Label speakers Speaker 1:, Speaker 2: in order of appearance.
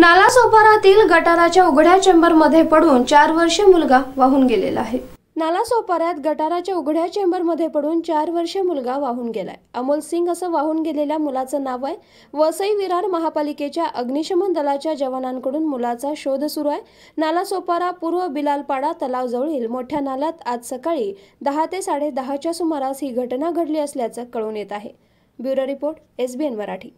Speaker 1: नालासोपारातील गटाराच्या उघड्या चेंबरमध्ये पडून चार वर्षे मुलगा वाहून गेलेला आहे नालासोपाऱ्यात गटाराच्या उघड्या चेंबरमध्ये पडून चार वर्षे मुलगा वाहून गेलाय अमोल सिंग असं वाहून गेलेल्या मुलाचं नाव आहे वसई विरार महापालिकेच्या अग्निशमन दलाच्या जवानांकडून मुलाचा शोध सुरू आहे नालासोपारा पूर्व बिलालपाडा तलावजवळील मोठ्या नाल्यात आज सकाळी दहा ते साडे दहाच्या सुमारास ही घटना घडली असल्याचं कळून येत आहे ब्युरो रिपोर्ट एसबीएन मराठी